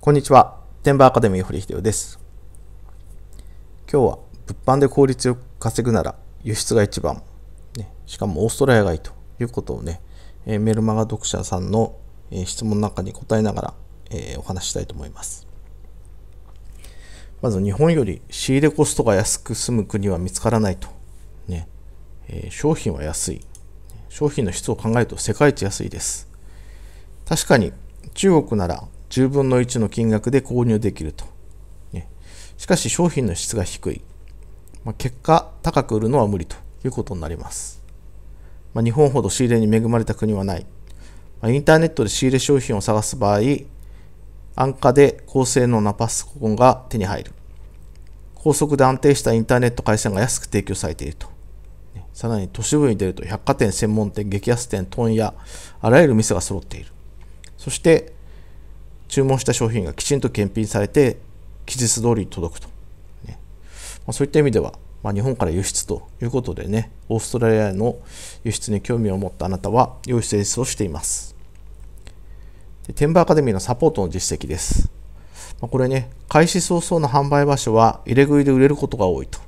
こんにちは。テンバーアカデミー堀秀夫です。今日は物販で効率よく稼ぐなら輸出が一番、ね、しかもオーストラリアがいいということをね、えメルマガ読者さんの、え質問の中に答えながら、えお話したいと思います。まず日本より仕入れコストが安く済む国は見つからないと。ねえ商品は安い。商品の質を考えると世界一安いです。確かに中国なら10分の1の金額で購入できると。ね、しかし商品の質が低い。まあ、結果、高く売るのは無理ということになります。まあ、日本ほど仕入れに恵まれた国はない。まあ、インターネットで仕入れ商品を探す場合、安価で高性能なパソコンが手に入る。高速で安定したインターネット回線が安く提供されていると。さらに都市部に出ると百貨店、専門店、激安店、問屋、あらゆる店が揃っている。そして注文した商品がきちんと検品されて期日通りに届くと、ねまあ、そういった意味では、まあ、日本から輸出ということでねオーストラリアの輸出に興味を持ったあなたは良い性質をしていますでテンバーアカデミーのサポートの実績です、まあ、これね開始早々の販売場所は入れ食いで売れることが多いと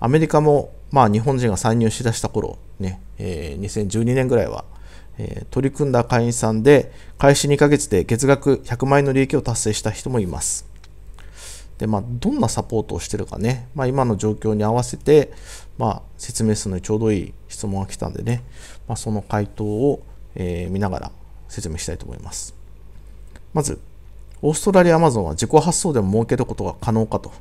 アメリカもまあ日本人が参入しだした頃ね、えー、2012年ぐらいはえ取り組んだ会員さんで、開始2ヶ月で月額100万円の利益を達成した人もいます。で、まあ、どんなサポートをしてるかね、まあ、今の状況に合わせて、まあ、説明するのにちょうどいい質問が来たんでね、まあ、その回答を、えー、見ながら説明したいと思います。まず、オーストラリアアマゾンは自己発送でも儲けることが可能かと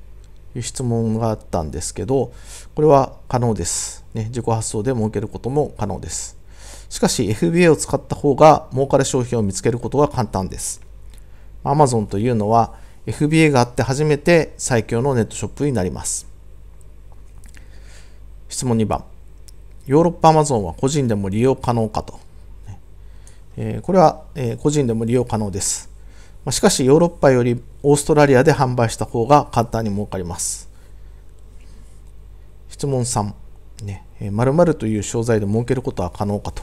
いう質問があったんですけど、これは可能です。ね、自己発送で儲けることも可能です。しかし FBA を使った方が儲かる商品を見つけることが簡単です。Amazon というのは FBA があって初めて最強のネットショップになります。質問2番。ヨーロッパ Amazon は個人でも利用可能かと。えこれは、え個人でも利用可能です。しかしヨーロッパよりオーストラリアで販売した方が簡単に儲かります。質問3。ね、〇〇という商材で儲けることは可能かと。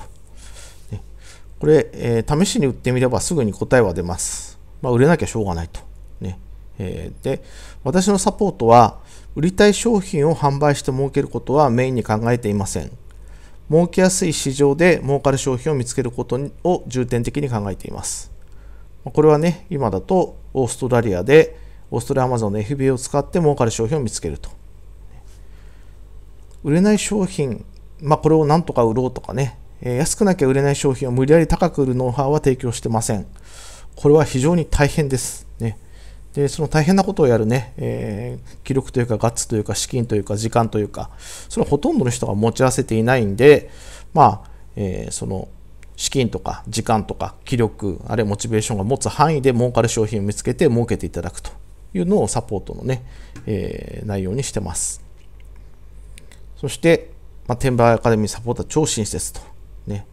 これ、えー、試しに売ってみればすぐに答えは出ます。まあ、売れなきゃしょうがないと。ねえー、で、私のサポートは、売りたい商品を販売して儲けることはメインに考えていません。儲けやすい市場で儲かる商品を見つけることを重点的に考えています。これはね、今だとオーストラリアで、オーストラリアアマゾンの FBA を使って儲かる商品を見つけると。売れない商品、まあ、これをなんとか売ろうとかね、え安くなきゃ売れない商品を無理やり高く売るノウハウは提供してません。これは非常に大変です。ね、でその大変なことをやるね、えー、記というかガッツというか資金というか時間というか、それはほとんどの人が持ち合わせていないんで、まあ、えー、その資金とか時間とか気力、あるいはモチベーションが持つ範囲で儲かる商品を見つけて儲けていただくというのをサポートのね、えー、内容にしてます。そして、まあ、転売アカデミーサポーター超新施設とね、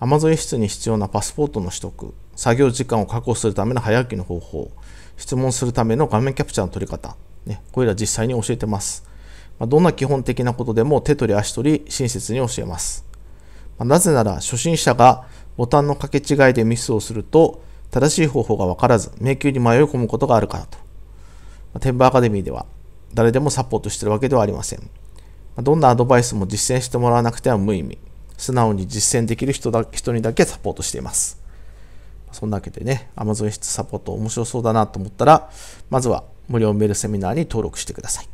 Amazon 出に必要なパスポートの取得、作業時間を確保するための早起きの方法、質問するための画面キャプチャーの取り方、ね、これら実際に教えてます。まどんな基本的なことでも手取り足取り親切に教えます。まなぜなら初心者がボタンの掛け違いでミスをすると正しい方法がわからず迷宮に迷い込むことがあるからと。まテンバアカデミーでは誰でもサポートしてるわけではありません。どんなアドバイスも実践してもらわなくては無意味。素直に実践できる人だ人にだけサポートしています。そんなわけでね、Amazon 室サポート面白そうだなと思ったら、まずは無料メールセミナーに登録してください。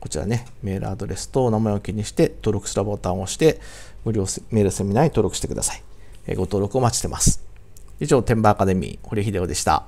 こちらね、メールアドレスとお名前を記入して、登録するボタンを押して、無料メールセミナーに登録してください。ご登録お待ちしてます。以上、天ーアカデミー、堀秀夫でした。